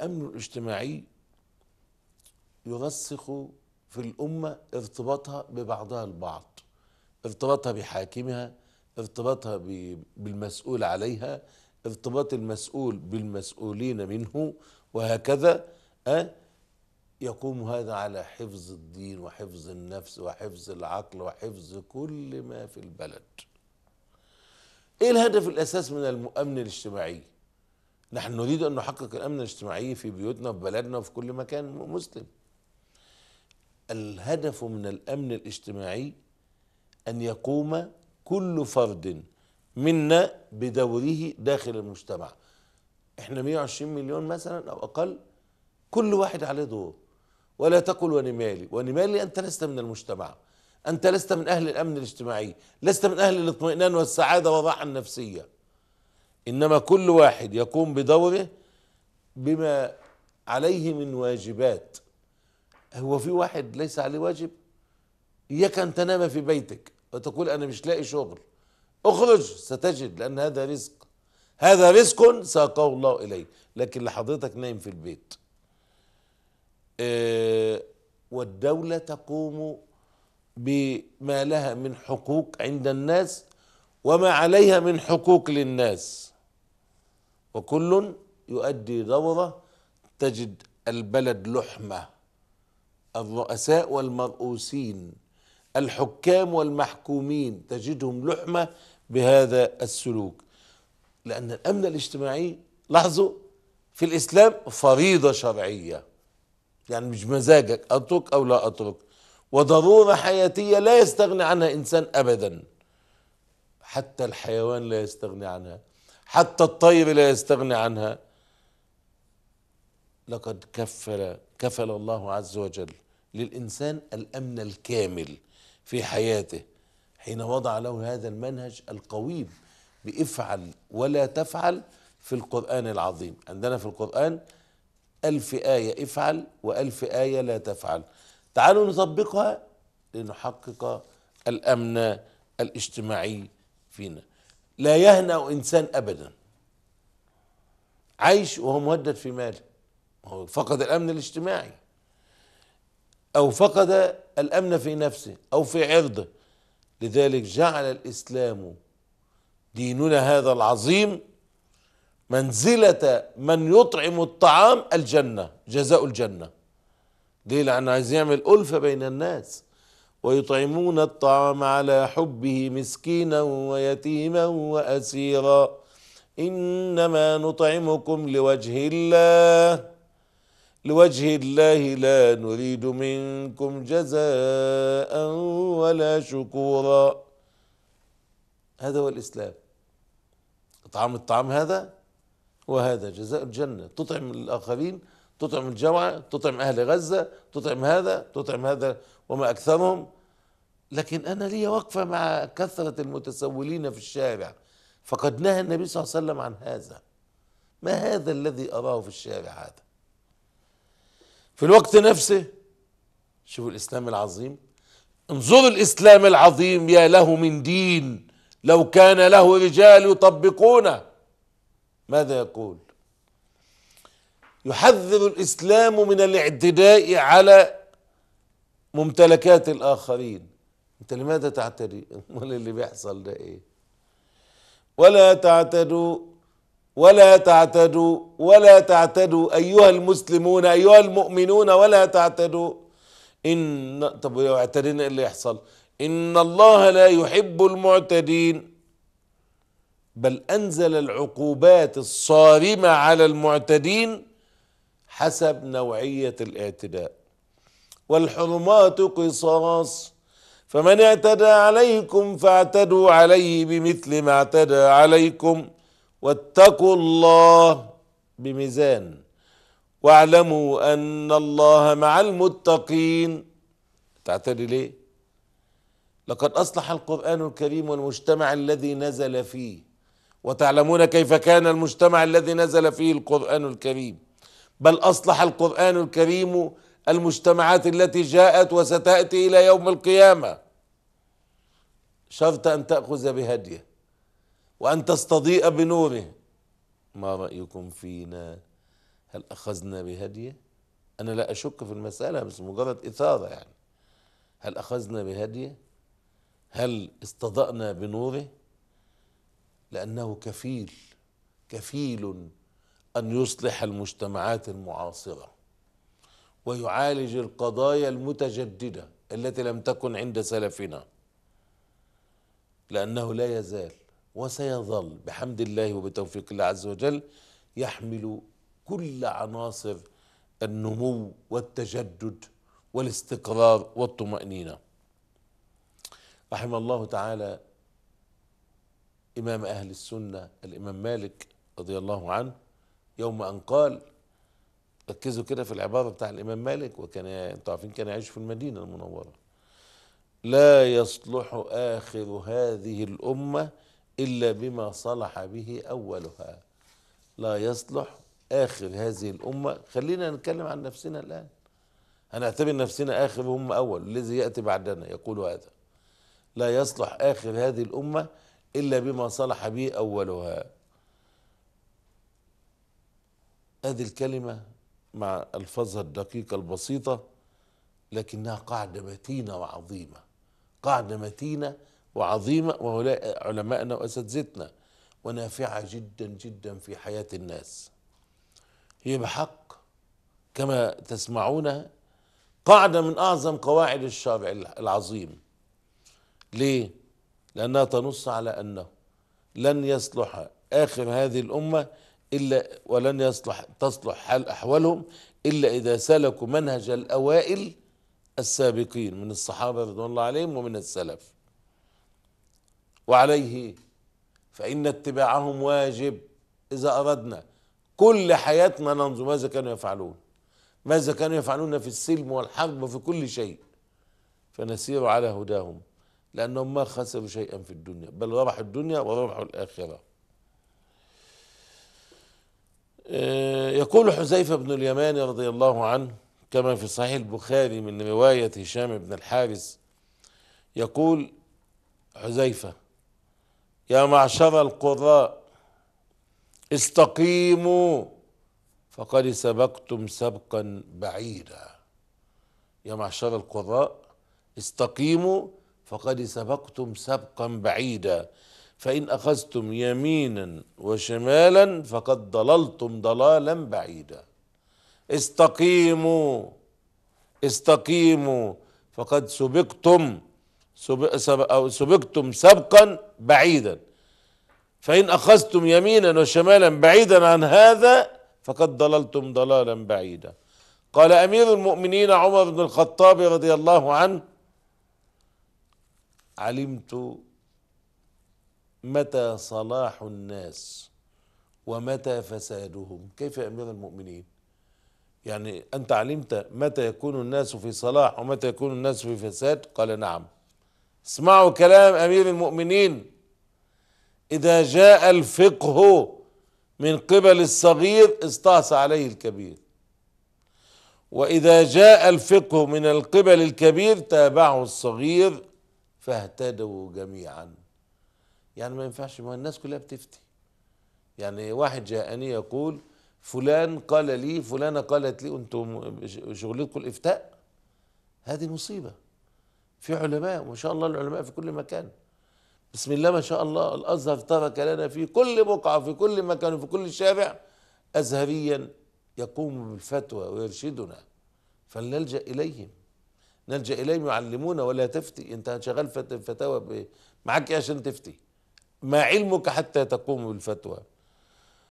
الأمن الاجتماعي يرسخ في الأمة ارتباطها ببعضها البعض ارتباطها بحاكمها ارتباطها بالمسؤول عليها ارتباط المسؤول بالمسؤولين منه وهكذا أه يقوم هذا على حفظ الدين وحفظ النفس وحفظ العقل وحفظ كل ما في البلد ايه الهدف الاساس من الامن الاجتماعي نحن نريد أن نحقق الأمن الاجتماعي في بيوتنا وفي بلدنا وفي كل مكان مسلم الهدف من الأمن الاجتماعي أن يقوم كل فرد منا بدوره داخل المجتمع احنا 120 مليون مثلا او اقل كل واحد عليه دور ولا تقل ونمالي ونمالي انت لست من المجتمع انت لست من اهل الامن الاجتماعي لست من اهل الاطمئنان والسعاده والراحه النفسيه انما كل واحد يقوم بدوره بما عليه من واجبات هو في واحد ليس عليه واجب اياك ان تنام في بيتك وتقول انا مش لاقي شغل اخرج ستجد لان هذا رزق هذا رزق ساقه الله اليك لكن لحضرتك نايم في البيت أه والدوله تقوم بما لها من حقوق عند الناس وما عليها من حقوق للناس وكل يؤدي دوره تجد البلد لحمه الرؤساء والمرؤوسين الحكام والمحكومين تجدهم لحمه بهذا السلوك لان الامن الاجتماعي لاحظوا في الاسلام فريضه شرعيه يعني مش مزاجك اترك او لا اترك وضروره حياتيه لا يستغني عنها انسان ابدا حتى الحيوان لا يستغني عنها حتى الطير لا يستغني عنها لقد كفل كفل الله عز وجل للانسان الامن الكامل في حياته حين وضع له هذا المنهج القويم بافعل ولا تفعل في القران العظيم عندنا في القران الف ايه افعل والف ايه لا تفعل تعالوا نطبقها لنحقق الامن الاجتماعي فينا لا يهنأ إنسان أبدا عايش وهو مهدد في ماله هو فقد الأمن الاجتماعي أو فقد الأمن في نفسه أو في عرضه لذلك جعل الإسلام ديننا هذا العظيم منزلة من يطعم الطعام الجنة جزاء الجنة ليه لأنه عايز يعمل ألفة بين الناس ويطعمون الطعام على حبه مسكينا ويتيما واسيرا انما نطعمكم لوجه الله لوجه الله لا نريد منكم جزاء ولا شكورا هذا هو الاسلام اطعام الطعام هذا وهذا جزاء الجنه تطعم الاخرين تطعم الجمعة تطعم أهل غزة تطعم هذا تطعم هذا وما أكثرهم لكن أنا لي وقفة مع كثرة المتسولين في الشارع فقد نهى النبي صلى الله عليه وسلم عن هذا ما هذا الذي أراه في الشارع هذا في الوقت نفسه شوفوا الإسلام العظيم انظروا الإسلام العظيم يا له من دين لو كان له رجال يطبقونه ماذا يقول يحذر الاسلام من الاعتداء على ممتلكات الاخرين انت لماذا تعتدي امال اللي بيحصل ده ايه ولا تعتدوا ولا تعتدوا ولا تعتدوا ايها المسلمون ايها المؤمنون ولا تعتدوا ان طب لو اعتدينا ايه اللي يحصل ان الله لا يحب المعتدين بل انزل العقوبات الصارمه على المعتدين حسب نوعية الاعتداء والحرمات قصاص فمن اعتدى عليكم فاعتدوا عليه بمثل ما اعتدى عليكم واتقوا الله بميزان واعلموا ان الله مع المتقين تعتدي ليه لقد اصلح القران الكريم والمجتمع الذي نزل فيه وتعلمون كيف كان المجتمع الذي نزل فيه القران الكريم بل اصلح القران الكريم المجتمعات التي جاءت وستاتي الى يوم القيامه شرط ان تاخذ بهديه وان تستضيء بنوره ما رايكم فينا هل اخذنا بهديه انا لا اشك في المساله بس مجرد اثاره يعني هل اخذنا بهديه هل استضأنا بنوره لانه كفيل كفيل ان يصلح المجتمعات المعاصره ويعالج القضايا المتجدده التي لم تكن عند سلفنا لانه لا يزال وسيظل بحمد الله وبتوفيق الله عز وجل يحمل كل عناصر النمو والتجدد والاستقرار والطمأنينة رحم الله تعالى إمام أهل السنة الإمام مالك رضي الله عنه يوم أن قال ركزوا كده في العبارة بتاع الإمام مالك وكان أنتوا عارفين كان يعيش في المدينة المنورة لا يصلح آخر هذه الأمة إلا بما صلح به أولها لا يصلح آخر هذه الأمة خلينا نتكلم عن نفسنا الآن هنعتبر نفسنا آخر هم أول الذي يأتي بعدنا يقول هذا لا يصلح آخر هذه الأمة إلا بما صلح به أولها هذه الكلمه مع الفاظها الدقيقه البسيطه لكنها قاعده متينه وعظيمه قاعده متينه وعظيمه وهؤلاء علمائنا واساتذتنا ونافعه جدا جدا في حياه الناس هي بحق كما تسمعونها قاعده من اعظم قواعد الشرع العظيم ليه لانها تنص على انه لن يصلح اخر هذه الامه إلا ولن يصلح تصلح حال أحوالهم إلا إذا سلكوا منهج الأوائل السابقين من الصحابة رضوان الله عليهم ومن السلف وعليه فإن اتباعهم واجب إذا أردنا كل حياتنا ننظر ماذا كانوا يفعلون ماذا كانوا يفعلون في السلم والحرب وفي كل شيء فنسير على هداهم لأنهم ما خسروا شيئا في الدنيا بل ربحوا الدنيا وربحوا الآخرة آه، يقول حذيفة بن اليمان رضي الله عنه كما في صحيح البخاري من رواية هشام بن الحارث يقول حذيفة يا معشر القراء استقيموا فقد سبقتم سبقا بعيدا يا معشر القراء استقيموا فقد سبقتم سبقا بعيدا فإن أخذتم يمينا وشمالا فقد ضللتم ضلالا بعيدا استقيموا استقيموا فقد سبقتم سبق أو سبقتم سبقا بعيدا فإن أخذتم يمينا وشمالا بعيدا عن هذا فقد ضللتم ضلالا بعيدا قال أمير المؤمنين عمر بن الخطاب رضي الله عنه علمت متى صلاح الناس ومتى فسادهم كيف يا امير المؤمنين يعني انت علمت متى يكون الناس في صلاح ومتى يكون الناس في فساد قال نعم اسمعوا كلام امير المؤمنين اذا جاء الفقه من قبل الصغير استعصى عليه الكبير واذا جاء الفقه من القبل الكبير تابعه الصغير فاهتدوا جميعا يعني ما ينفعش ما الناس كلها بتفتي يعني واحد جاءني يقول فلان قال لي فلانة قالت لي انتم شغلتكم الافتاء هذه مصيبة في علماء ما شاء الله العلماء في كل مكان بسم الله ما شاء الله الازهر ترك لنا في كل بقعة في كل مكان وفي كل شارع ازهريا يقوم بالفتوى ويرشدنا فلنلجأ اليهم نلجأ اليهم يعلمونا ولا تفتي انت شغال فتاوى معاك ايه عشان تفتي ما علمك حتى تقوم بالفتوى